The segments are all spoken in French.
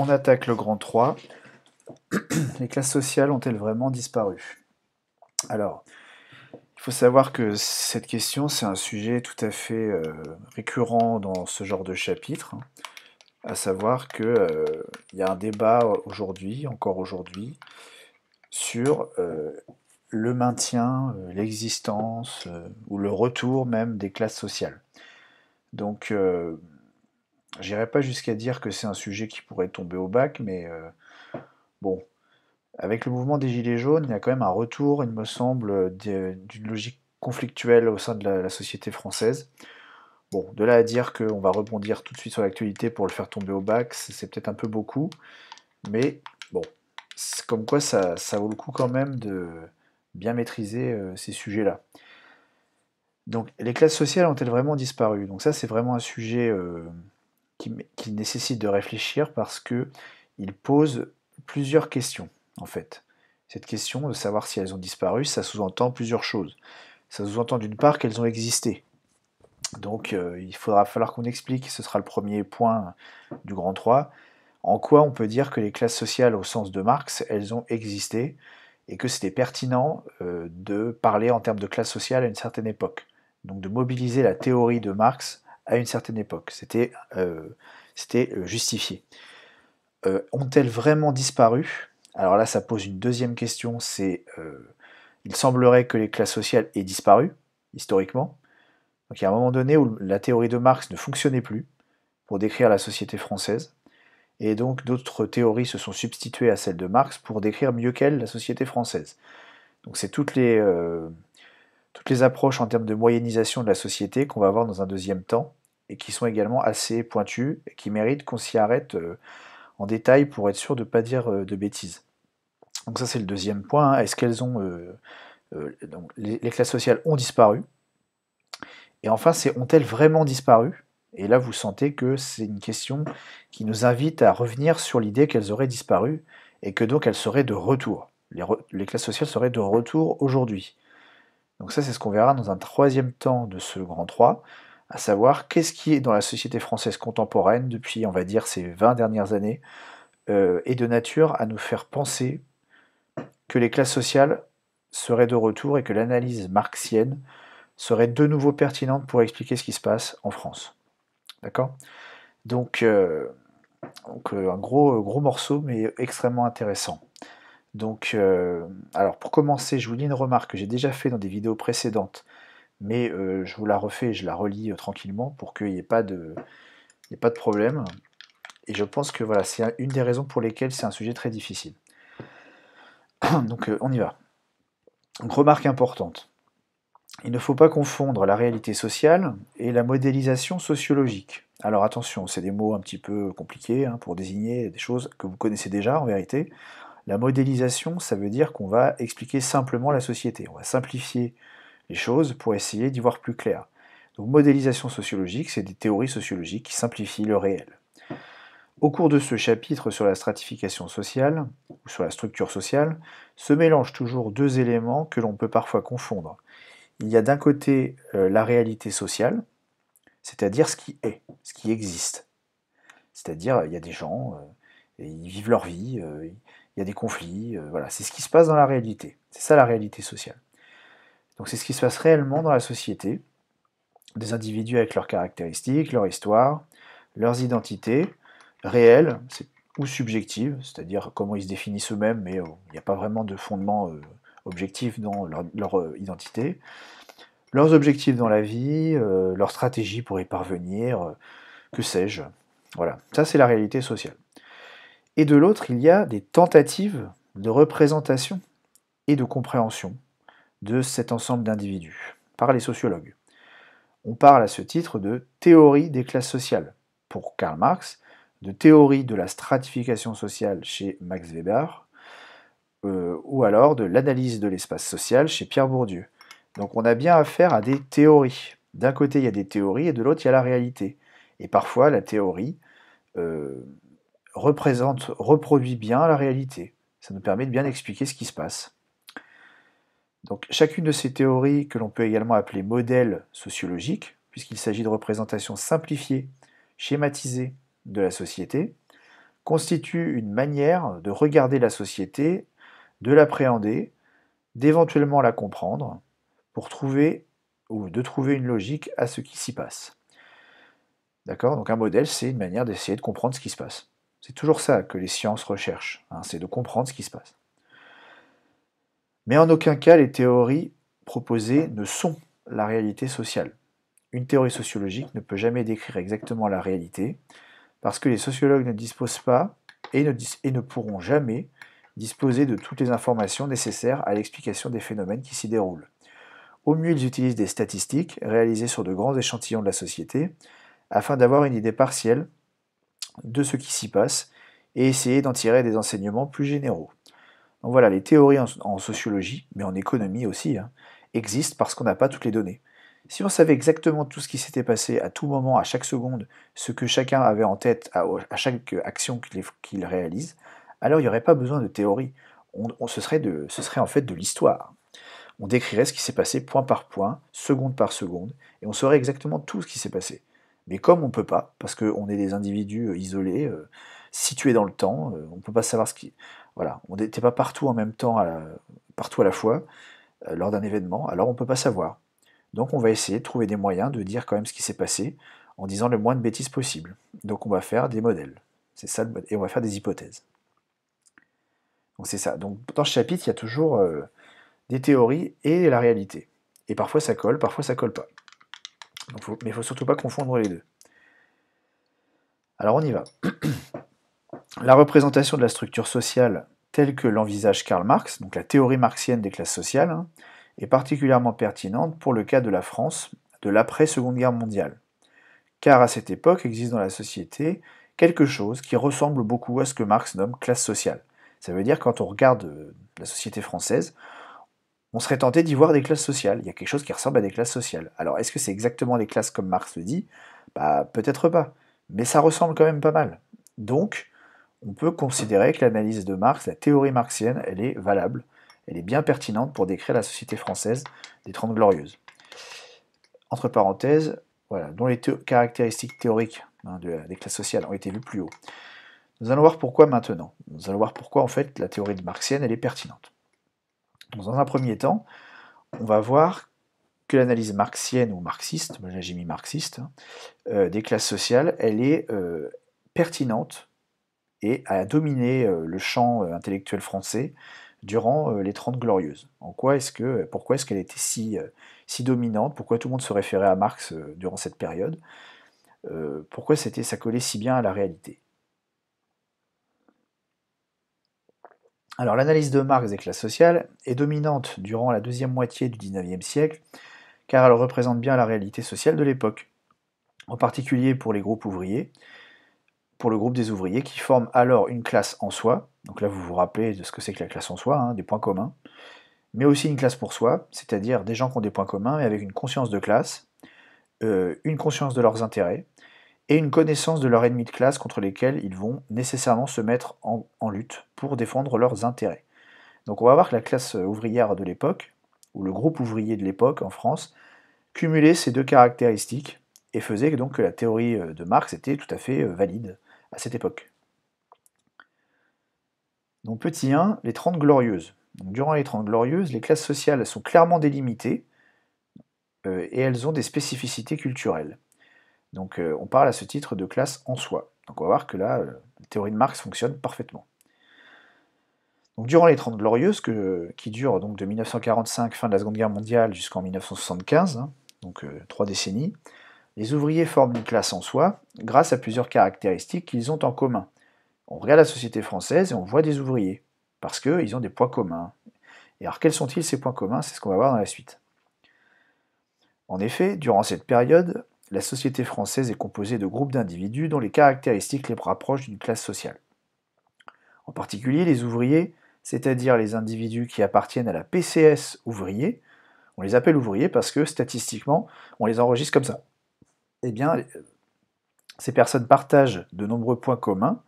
On attaque le grand 3. Les classes sociales ont-elles vraiment disparu Alors, il faut savoir que cette question, c'est un sujet tout à fait euh, récurrent dans ce genre de chapitre, hein. à savoir qu'il euh, y a un débat aujourd'hui, encore aujourd'hui, sur euh, le maintien, l'existence ou le retour même des classes sociales. Donc, J'irai pas jusqu'à dire que c'est un sujet qui pourrait tomber au bac, mais euh, bon. Avec le mouvement des Gilets jaunes, il y a quand même un retour, il me semble, d'une logique conflictuelle au sein de la, société française. Bon, de là à dire qu'on va rebondir tout de suite sur l'actualité pour le faire tomber au bac, c'est peut-être un peu beaucoup, mais bon, comme quoi ça, ça, vaut le coup quand même de bien maîtriser euh, ces sujets-là. Donc les classes sociales ont-elles vraiment disparu Donc ça c'est vraiment un sujet euh, qui, nécessite de réfléchir parce que il pose plusieurs questions, en fait. Cette question de savoir si elles ont disparu, ça sous-entend plusieurs choses. Ça sous-entend d'une part qu'elles ont existé. Donc euh, il faudra falloir qu'on explique, ce sera le premier point du grand 3, en quoi on peut dire que les classes sociales au sens de Marx, elles ont existé et que c'était pertinent euh, de parler en termes de classe sociales à une certaine époque. Donc de mobiliser la théorie de Marx à une certaine époque. C'était euh, euh, justifié. Euh, ont-elles vraiment disparu Alors là, ça pose une deuxième question. C'est il semblerait que les classes sociales aient disparu historiquement. Donc il y a un moment donné où la théorie de Marx ne fonctionnait plus pour décrire la société française. Et donc d'autres théories se sont substituées à celles de Marx pour décrire mieux qu'elle la société française. Donc c'est toutes les, toutes les approches en termes de moyennisation de la société qu'on va avoir dans un deuxième temps et qui sont également assez pointues et qui méritent qu'on s'y arrête euh, en détail pour être sûr de ne pas dire euh, de bêtises. Donc ça c'est le deuxième point. Hein. Est-ce qu'elles ont euh, donc les, classes sociales ont disparu Et enfin c'est ont-elles vraiment disparu Et là vous sentez que c'est une question qui nous invite à revenir sur l'idée qu'elles auraient disparu et que donc elles seraient de retour. Les, les classes sociales seraient de retour aujourd'hui. Donc ça c'est ce qu'on verra dans un troisième temps de ce grand 3 à savoir qu'est-ce qui est dans la société française contemporaine depuis, on va dire, ces 20 dernières années, est euh, de nature à nous faire penser que les classes sociales seraient de retour et que l'analyse marxienne serait de nouveau pertinente pour expliquer ce qui se passe en France. D'accord donc, euh, donc, euh, un gros, gros morceau, mais extrêmement intéressant. Donc, alors pour commencer, je vous lis une remarque que j'ai déjà fait dans des vidéos précédentes mais euh, je vous la refais, et je la relis euh, tranquillement pour qu'il n'y ait, pas de, problème. Et je pense que voilà, c'est une des raisons pour lesquelles c'est un sujet très difficile. Donc euh, on y va. remarque importante. Il ne faut pas confondre la réalité sociale et la modélisation sociologique. Alors attention, c'est des mots un petit peu compliqués hein, pour désigner des choses que vous connaissez déjà en vérité. La modélisation, ça veut dire qu'on va expliquer simplement la société. On va simplifier les choses pour essayer d'y voir plus clair. Donc modélisation sociologique, c'est des théories sociologiques qui simplifient le réel. Au cours de ce chapitre sur la stratification sociale, ou sur la structure sociale, se mélangent toujours deux éléments que l'on peut parfois confondre. Il y a d'un côté euh, la réalité sociale, c'est-à-dire ce qui est, ce qui existe. C'est-à-dire, il y a des gens, euh, et ils vivent leur vie, euh, il y a des conflits, voilà, c'est ce qui se passe dans la réalité. C'est ça la réalité sociale. Donc c'est ce qui se passe réellement dans la société, des individus avec leurs caractéristiques, leur histoire, leurs identités réelles ou subjectives, c'est-à-dire comment ils se définissent eux-mêmes, mais euh, il n'y a pas vraiment de fondement euh, objectif dans leur, euh, identité, leurs objectifs dans la vie, leurs stratégies pour y parvenir, que sais-je. Voilà, ça c'est la réalité sociale. Et de l'autre, il y a des tentatives de représentation et de compréhension de cet ensemble d'individus par les sociologues. On parle à ce titre de théorie des classes sociales pour Karl Marx, de théorie de la stratification sociale chez Max Weber, euh, ou alors de l'analyse de l'espace social chez Pierre Bourdieu. Donc on a bien affaire à des théories. D'un côté, il y a des théories et de l'autre, il y a la réalité. Et parfois, la théorie euh, représente, reproduit bien la réalité. Ça nous permet de bien expliquer ce qui se passe. Donc chacune de ces théories, que l'on peut également appeler modèle sociologique, puisqu'il s'agit de représentations simplifiées, schématisées de la société, constitue une manière de regarder la société, de l'appréhender, d'éventuellement la comprendre, pour trouver ou de trouver une logique à ce qui s'y passe. D'accord Donc un modèle, c'est une manière d'essayer de comprendre ce qui se passe. C'est toujours ça que les sciences recherchent, hein, c'est de comprendre ce qui se passe. Mais en aucun cas, les théories proposées ne sont la réalité sociale. Une théorie sociologique ne peut jamais décrire exactement la réalité, parce que les sociologues ne disposent pas et ne, pourront jamais disposer de toutes les informations nécessaires à l'explication des phénomènes qui s'y déroulent. Au mieux, ils utilisent des statistiques réalisées sur de grands échantillons de la société, afin d'avoir une idée partielle de ce qui s'y passe et essayer d'en tirer des enseignements plus généraux. Donc voilà, les théories en, sociologie, mais en économie aussi, hein, existent parce qu'on n'a pas toutes les données. Si on savait exactement tout ce qui s'était passé à tout moment, à chaque seconde, ce que chacun avait en tête à, chaque action qu'il réalise, alors il n'y aurait pas besoin de théorie. On, ce, serait en fait de l'histoire. On décrirait ce qui s'est passé point par point, seconde par seconde, et on saurait exactement tout ce qui s'est passé. Mais comme on ne peut pas, parce qu'on est des individus euh, isolés, euh, situés dans le temps, euh, on ne peut pas savoir ce qui, voilà, on n'était pas partout en même temps, partout à la fois, euh, lors d'un événement, alors on ne peut pas savoir. Donc on va essayer de trouver des moyens de dire quand même ce qui s'est passé en disant le moins de bêtises possible. Donc on va faire des modèles. C'est ça et on va faire des hypothèses. Donc c'est ça. Donc dans ce chapitre, il y a toujours euh, des théories et la réalité. Et parfois ça colle, parfois ça colle pas. mais il faut surtout pas confondre les deux. Alors on y va. la représentation de la structure sociale telle que l'envisage Karl Marx, donc la théorie marxienne des classes sociales, hein, est particulièrement pertinente pour le cas de la France de l'après-Seconde Guerre mondiale. Car à cette époque existe dans la société quelque chose qui ressemble beaucoup à ce que Marx nomme classe sociale. Ça veut dire quand on regarde euh, la société française, on serait tenté d'y voir des classes sociales. Il y a quelque chose qui ressemble à des classes sociales. Alors est-ce que c'est exactement les classes comme Marx le dit bah, peut-être pas. Mais ça ressemble quand même pas mal. Donc, on peut considérer que l'analyse de Marx, la théorie marxienne, elle est valable, elle est bien pertinente pour décrire la société française des Trente Glorieuses. Entre parenthèses, voilà, dont les caractéristiques théoriques hein, des classes sociales ont été vues plus haut. Nous allons voir pourquoi maintenant. Nous allons voir pourquoi en fait la théorie de marxienne elle est pertinente. dans un premier temps, on va voir que l'analyse marxienne ou marxiste, j'ai mis marxiste, hein, euh, des classes sociales, elle est euh, pertinente et a dominé euh, le champ euh, intellectuel français durant euh, les Trente Glorieuses. En quoi est-ce que, pourquoi est-ce qu'elle était si, dominante Pourquoi tout le monde se référait à Marx durant cette période Pourquoi c'était, ça collait si bien à la réalité Alors l'analyse de Marx des classes sociales est dominante durant la deuxième moitié du XIXe siècle, car elle représente bien la réalité sociale de l'époque, en particulier pour les groupes ouvriers, pour le groupe des ouvriers qui forment alors une classe en soi. Donc là, vous vous rappelez de ce que c'est que la classe en soi, hein, des points communs. Mais aussi une classe pour soi, c'est-à-dire des gens qui ont des points communs mais avec une conscience de classe, euh, une conscience de leurs intérêts et une connaissance de leurs ennemis de classe contre lesquels ils vont nécessairement se mettre en, lutte pour défendre leurs intérêts. Donc on va voir que la classe euh, ouvrière de l'époque, ou le groupe ouvrier de l'époque en France, cumulait ces deux caractéristiques et faisait donc que la théorie euh, de Marx était tout à fait valide à cette époque. Donc petit 1, les 30 glorieuses. durant les 30 glorieuses, les classes sociales sont clairement délimitées euh, et elles ont des spécificités culturelles. Donc euh, on parle à ce titre de classe en soi. Donc on va voir que là, euh, la théorie de Marx fonctionne parfaitement. Donc, durant les 30 glorieuses, qui durent donc de 1945, fin de la Seconde Guerre mondiale, jusqu'en 1975, hein, donc trois décennies, les ouvriers forment une classe en soi grâce à plusieurs caractéristiques qu'ils ont en commun. On regarde la société française et on voit des ouvriers, parce qu'ils ont des points communs. Et alors quels sont-ils ces points communs C'est ce qu'on va voir dans la suite. En effet, durant cette période, la société française est composée de groupes d'individus dont les caractéristiques les rapprochent d'une classe sociale. En particulier, les ouvriers, c'est-à-dire les individus qui appartiennent à la PCS ouvrier, on les appelle ouvriers parce que statistiquement, on les enregistre comme ça eh bien, euh, ces personnes partagent de nombreux points communs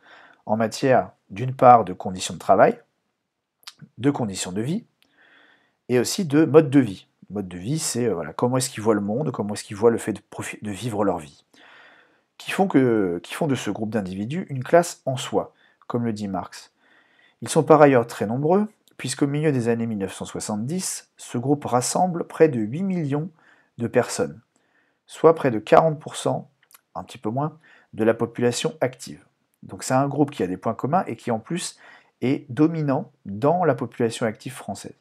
en matière, d'une part, de conditions de travail, de conditions de vie, et aussi de mode de vie. Mode de vie, c'est euh, voilà, comment est-ce qu'ils voient le monde, comment est-ce qu'ils voient le fait de, vivre leur vie, qui font, qui font de ce groupe d'individus une classe en soi, comme le dit Marx. Ils sont par ailleurs très nombreux, puisqu'au milieu des années 1970, ce groupe rassemble près de 8 millions de personnes soit près de 40%, un petit peu moins, de la population active. Donc c'est un groupe qui a des points communs et qui en plus est dominant dans la population active française.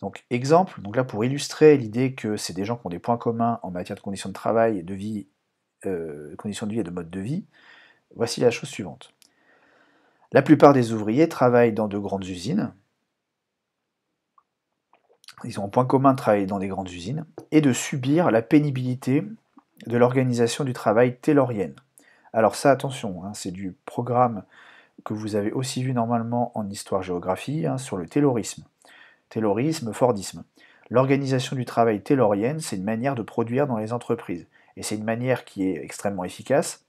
Donc exemple, donc là pour illustrer l'idée que c'est des gens qui ont des points communs en matière de conditions de travail et de vie, euh, conditions de vie et de mode de vie, voici la chose suivante. La plupart des ouvriers travaillent dans de grandes usines, ils ont en point commun de travailler dans des grandes usines, et de subir la pénibilité de l'organisation du travail taylorienne. Alors ça, attention, hein, c'est du programme que vous avez aussi vu normalement en histoire-géographie hein, sur le taylorisme. Taylorisme, Fordisme. L'organisation du travail taylorienne, c'est une manière de produire dans les entreprises. Et c'est une manière qui est extrêmement efficace,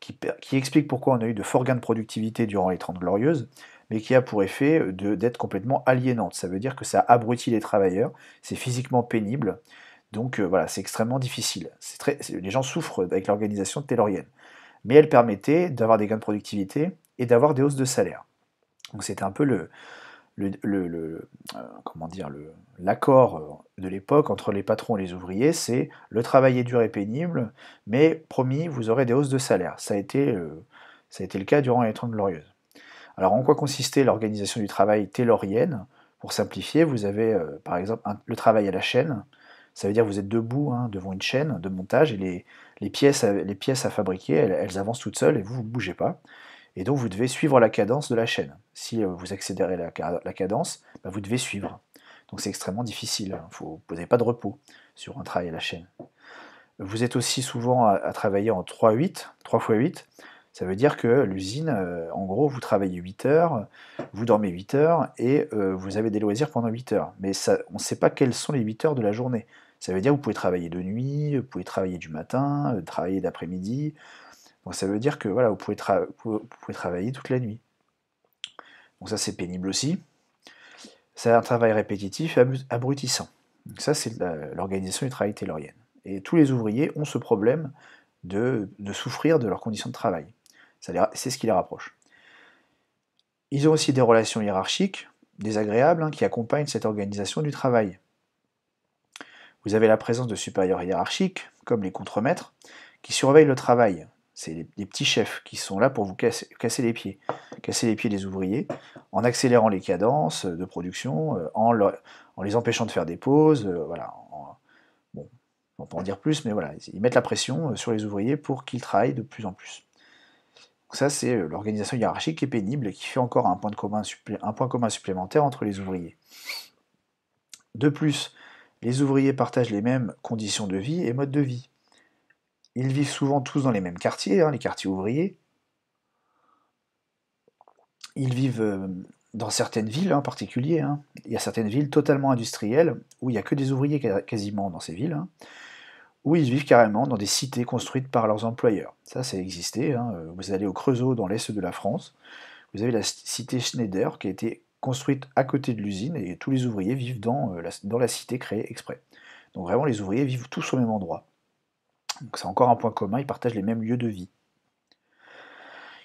qui, qui explique pourquoi on a eu de forts gains de productivité durant les Trente glorieuses, mais qui a pour effet euh, d'être complètement aliénante. Ça veut dire que ça abrutit les travailleurs, c'est physiquement pénible, donc euh, voilà, c'est extrêmement difficile. Très, les gens souffrent avec l'organisation taylorienne. Mais elle permettait d'avoir des gains de productivité et d'avoir des hausses de salaire. Donc c'était un peu le, euh, comment dire l'accord de l'époque entre les patrons et les ouvriers, c'est le travail est dur et pénible, mais promis, vous aurez des hausses de salaire. Ça a été, ça a été le cas durant les Trente Glorieuses. Alors en quoi consistait l'organisation du travail taylorienne Pour simplifier, vous avez euh, par exemple le travail à la chaîne. Ça veut dire que vous êtes debout hein, devant une chaîne de montage et les, pièces, à, fabriquer, elles, avancent toutes seules et vous, ne bougez pas. Et donc vous devez suivre la cadence de la chaîne. Si euh, vous accélérez la, cadence, bah, vous devez suivre. Donc c'est extrêmement difficile. Hein. vous n'avez pas de repos sur un travail à la chaîne. Vous êtes aussi souvent à, travailler en 3-8, 3 x 8. Ça veut dire que l'usine, euh, en gros, vous travaillez 8 heures, vous dormez 8 heures et euh, vous avez des loisirs pendant 8 heures. Mais on ne sait pas quelles sont les 8 heures de la journée. Ça veut dire que vous pouvez travailler de nuit, vous pouvez travailler du matin, euh, travailler d'après-midi. Donc ça veut dire que voilà, vous pouvez, travailler toute la nuit. Donc ça c'est pénible aussi. C'est un travail répétitif et abrutissant. ça c'est l'organisation du travail taylorienne. Et tous les ouvriers ont ce problème de souffrir de leurs conditions de travail. C'est ce qui les rapproche. Ils ont aussi des relations hiérarchiques, désagréables, hein, qui accompagnent cette organisation du travail. Vous avez la présence de supérieurs hiérarchiques, comme les contremaîtres, qui surveillent le travail. C'est les, petits chefs qui sont là pour vous casser, les pieds, casser les pieds des ouvriers, en accélérant les cadences de production, euh, en, les empêchant de faire des pauses, euh, voilà, bon, on peut en dire plus, mais voilà, ils mettent la pression euh, sur les ouvriers pour qu'ils travaillent de plus en plus ça, c'est euh, l'organisation hiérarchique qui est pénible et qui fait encore un point, commun, supplémentaire entre les ouvriers. De plus, les ouvriers partagent les mêmes conditions de vie et modes de vie. Ils vivent souvent tous dans les mêmes quartiers, hein, les quartiers ouvriers. Ils vivent euh, dans certaines villes en hein, particulier. Hein. Il y a certaines villes totalement industrielles où il n'y a que des ouvriers quasiment dans ces villes où ils vivent carrément dans des cités construites par leurs employeurs. Ça, ça a existé. Hein. Vous allez au Creusot, dans l'est de la France, vous avez la cité Schneider qui a été construite à côté de l'usine et tous les ouvriers vivent dans, euh, la, dans la cité créée exprès. Donc vraiment, les ouvriers vivent tous au même endroit. Donc c'est encore un point commun, ils partagent les mêmes lieux de vie.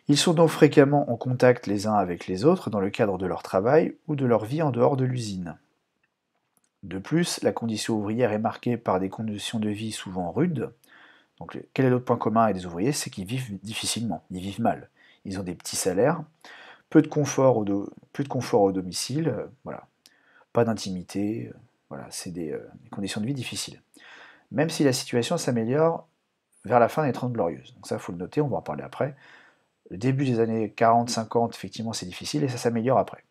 Ils sont donc fréquemment en contact les uns avec les autres dans le cadre de leur travail ou de leur vie en dehors de l'usine. De plus, la condition ouvrière est marquée par des conditions de vie souvent rudes. Donc, quel est l'autre point commun avec les ouvriers C'est qu'ils vivent difficilement, ils vivent mal. Ils ont des petits salaires, peu de confort au, domicile, euh, voilà. pas d'intimité, euh, voilà, c'est euh, des, conditions de vie difficiles. Même si la situation s'améliore vers la fin des 30 Glorieuses. Donc ça, faut le noter, on va en parler après. Le début des années 40-50, effectivement, c'est difficile et ça s'améliore après.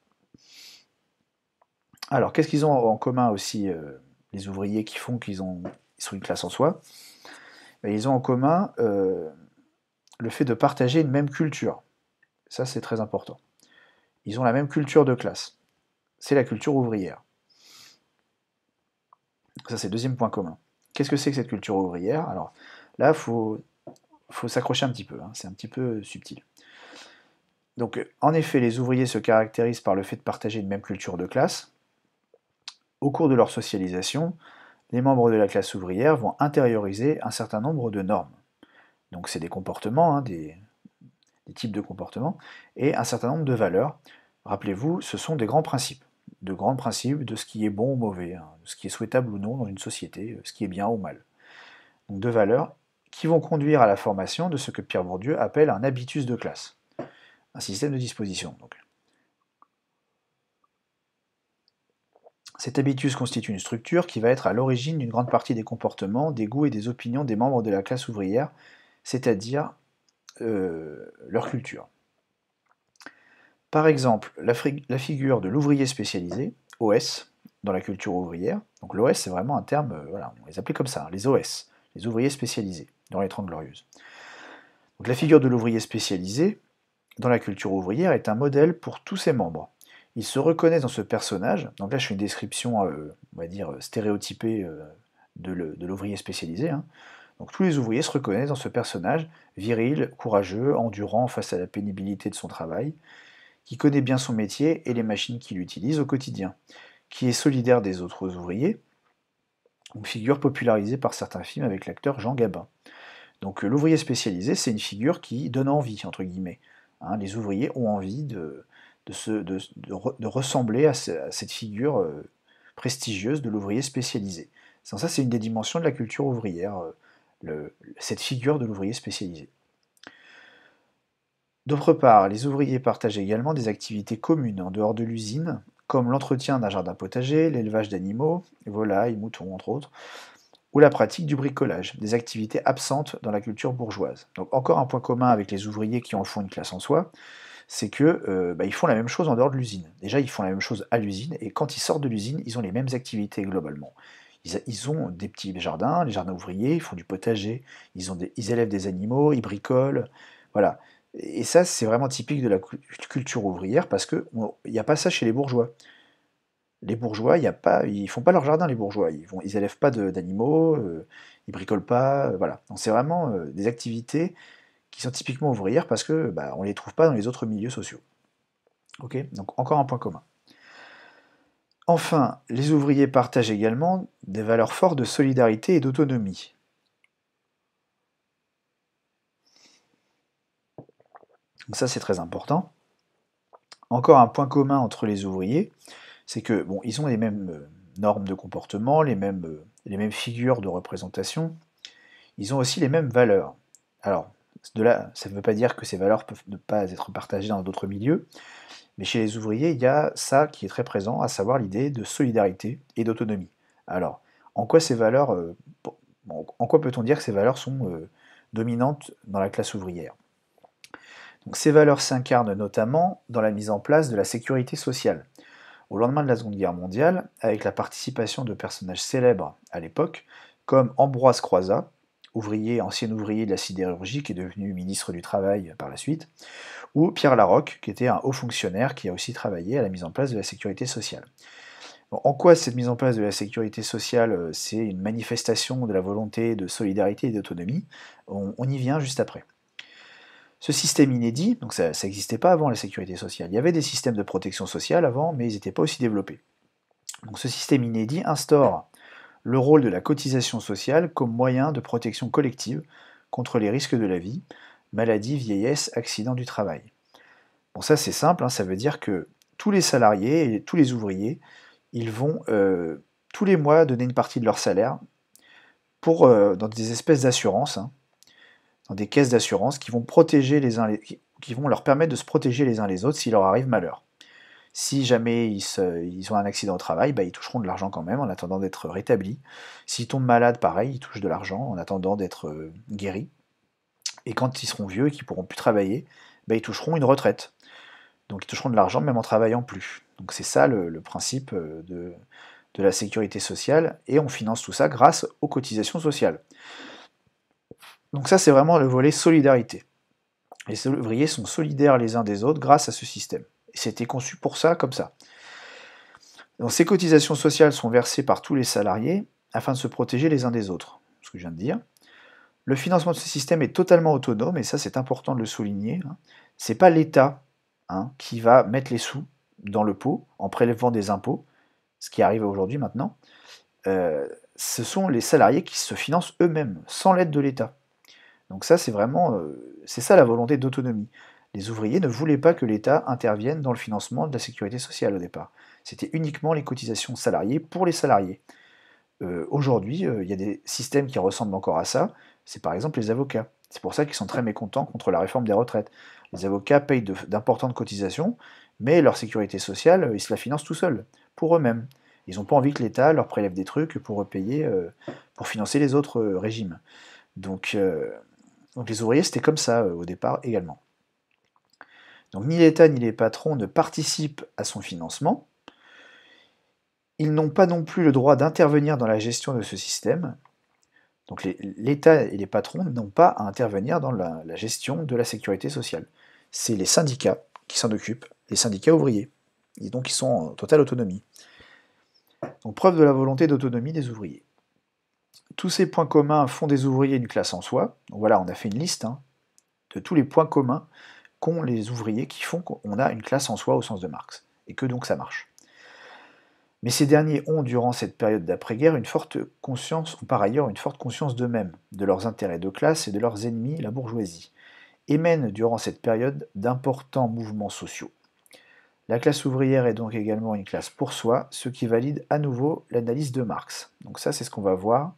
Alors, qu'est-ce qu'ils ont en commun aussi, euh, les ouvriers qui font qu'ils ont, sont une classe en soi ben, Ils ont en commun euh, le fait de partager une même culture. Ça, c'est très important. Ils ont la même culture de classe. C'est la culture ouvrière. Ça, c'est le deuxième point commun. Qu'est-ce que c'est que cette culture ouvrière Alors là, il faut, s'accrocher un petit peu, hein. c'est un petit peu subtil. Donc, en effet, les ouvriers se caractérisent par le fait de partager une même culture de classe, au cours de leur socialisation, les membres de la classe ouvrière vont intérioriser un certain nombre de normes. Donc c'est des comportements, hein, des, types de comportements, et un certain nombre de valeurs. Rappelez-vous, ce sont des grands principes, de grands principes de ce qui est bon ou mauvais, hein, de ce qui est souhaitable ou non dans une société, euh, ce qui est bien ou mal. Donc de valeurs qui vont conduire à la formation de ce que Pierre Bourdieu appelle un habitus de classe, un système de disposition. Donc. Cet habitus constitue une structure qui va être à l'origine d'une grande partie des comportements, des goûts et des opinions des membres de la classe ouvrière, c'est-à-dire euh, leur culture. Par exemple, la, figure de l'ouvrier spécialisé, OS, dans la culture ouvrière, donc l'OS c'est vraiment un terme, euh, voilà, on les appelait comme ça, hein, les OS, les ouvriers spécialisés, dans les 30 Glorieuses. la figure de l'ouvrier spécialisé, dans la culture ouvrière, est un modèle pour tous ses membres. Il se reconnaît dans ce personnage. Donc là, je fais une description, euh, on va dire, euh, stéréotypée euh, de l'ouvrier spécialisé. Hein. Donc tous les ouvriers se reconnaissent dans ce personnage, viril, courageux, endurant face à la pénibilité de son travail, qui connaît bien son métier et les machines qu'il utilise au quotidien, qui est solidaire des autres ouvriers, une figure popularisée par certains films avec l'acteur Jean Gabin. Donc l'ouvrier spécialisé, c'est une figure qui donne envie, entre guillemets. Hein. les ouvriers ont envie de, de, ressembler à, cette figure euh, prestigieuse de l'ouvrier spécialisé. ça, c'est une des dimensions de la culture ouvrière, euh, cette figure de l'ouvrier spécialisé. D'autre part, les ouvriers partagent également des activités communes en dehors de l'usine, comme l'entretien d'un jardin potager, l'élevage d'animaux, volailles, moutons entre autres, ou la pratique du bricolage, des activités absentes dans la culture bourgeoise. Donc encore un point commun avec les ouvriers qui en font une classe en soi, c'est que euh, bah, ils font la même chose en dehors de l'usine. Déjà, ils font la même chose à l'usine, et quand ils sortent de l'usine, ils ont les mêmes activités globalement. Ils, ont des petits jardins, les jardins ouvriers, ils font du potager, ils, ont des, ils élèvent des animaux, ils bricolent, voilà. Et ça, c'est vraiment typique de la culture ouvrière, parce qu'il n'y a pas ça chez les bourgeois. Les bourgeois, y a pas, ils font pas leur jardin, les bourgeois. Ils n'élèvent pas d'animaux, euh, ils bricolent pas, euh, voilà. Donc c'est vraiment des activités qui sont typiquement ouvrières parce que bah, on ne les trouve pas dans les autres milieux sociaux. Ok Donc encore un point commun. Enfin, les ouvriers partagent également des valeurs fortes de solidarité et d'autonomie. Donc ça c'est très important. Encore un point commun entre les ouvriers, c'est que bon, ils ont les mêmes euh, normes de comportement, les mêmes, euh, les mêmes figures de représentation, ils ont aussi les mêmes valeurs. Alors, ça ne veut pas dire que ces valeurs peuvent ne pas être partagées dans d'autres milieux, mais chez les ouvriers, il y a ça qui est très présent, à savoir l'idée de solidarité et d'autonomie. Alors, en quoi ces valeurs, euh, en quoi peut-on dire que ces valeurs sont euh, dominantes dans la classe ouvrière Ces valeurs s'incarnent notamment dans la mise en place de la sécurité sociale. Au lendemain de la Seconde Guerre mondiale, avec la participation de personnages célèbres à l'époque, comme Ambroise Croizat, ouvrier, ancien ouvrier de la sidérurgie, qui est devenu ministre du Travail par la suite, ou Pierre Larocque, qui était un haut fonctionnaire qui a aussi travaillé à la mise en place de la sécurité sociale. en quoi cette mise en place de la sécurité sociale, euh, c'est une manifestation de la volonté de solidarité et d'autonomie on, y vient juste après. Ce système inédit, donc ça n'existait pas avant la sécurité sociale. Il y avait des systèmes de protection sociale avant, mais ils n'étaient pas aussi développés. Donc ce système inédit instaure le rôle de la cotisation sociale comme moyen de protection collective contre les risques de la vie, maladie, vieillesse, accident du travail. Bon ça c'est simple, hein, ça veut dire que tous les salariés et tous les ouvriers, ils vont euh, tous les mois donner une partie de leur salaire pour, euh, dans des espèces d'assurances, hein, dans des caisses d'assurance qui vont protéger les uns qui vont leur permettre de se protéger les uns les autres s'il leur arrive malheur. Si jamais ils, ont un accident au travail, bah, ils toucheront de l'argent quand même en attendant d'être rétablis. S'ils tombent malades, pareil, ils touchent de l'argent en attendant d'être euh, guéris. Et quand ils seront vieux et qu'ils pourront plus travailler, bah, ils toucheront une retraite. Donc ils toucheront de l'argent même en travaillant plus. Donc c'est ça le, principe euh, de la sécurité sociale et on finance tout ça grâce aux cotisations sociales. Donc ça c'est vraiment le volet solidarité. Les ouvriers sont solidaires les uns des autres grâce à ce système. C'était conçu pour ça, comme ça. Donc, ces cotisations sociales sont versées par tous les salariés afin de se protéger les uns des autres, ce que je viens de dire. Le financement de ce système est totalement autonome, et ça c'est important de le souligner. Hein. C'est pas l'État hein, qui va mettre les sous dans le pot en prélevant des impôts, ce qui arrive aujourd'hui maintenant. Euh, ce sont les salariés qui se financent eux-mêmes, sans l'aide de l'État. Donc ça c'est vraiment, euh, c'est ça la volonté d'autonomie. Les ouvriers ne voulaient pas que l'État intervienne dans le financement de la sécurité sociale au départ. C'était uniquement les cotisations salariées pour les salariés. Euh, aujourd'hui, euh, il y a des systèmes qui ressemblent encore à ça. C'est par exemple les avocats. C'est pour ça qu'ils sont très mécontents contre la réforme des retraites. Les avocats payent d'importantes cotisations, mais leur sécurité sociale, euh, ils se la financent tout seuls, pour eux-mêmes. Ils n'ont pas envie que l'État leur prélève des trucs pour payer, pour financer les autres régimes. donc les ouvriers, c'était comme ça au départ également. Donc ni l'État ni les patrons ne participent à son financement. Ils n'ont pas non plus le droit d'intervenir dans la gestion de ce système. Donc l'État et les patrons n'ont pas à intervenir dans la, gestion de la sécurité sociale. C'est les syndicats qui s'en occupent, les syndicats ouvriers. Et donc ils sont en totale autonomie. Donc preuve de la volonté d'autonomie des ouvriers. Tous ces points communs font des ouvriers une classe en soi. voilà, on a fait une liste hein, de tous les points communs qu'ont les ouvriers qui font qu'on a une classe en soi au sens de Marx, et que donc ça marche. Mais ces derniers ont, durant cette période d'après-guerre, une forte conscience, ou par ailleurs une forte conscience d'eux-mêmes, de leurs intérêts de classe et de leurs ennemis, la bourgeoisie, et mènent durant cette période d'importants mouvements sociaux. La classe ouvrière est donc également une classe pour soi, ce qui valide à nouveau l'analyse de Marx. Donc ça, c'est ce qu'on va voir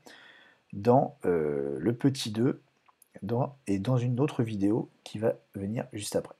dans euh, le petit 2 et dans une autre vidéo qui va venir juste après.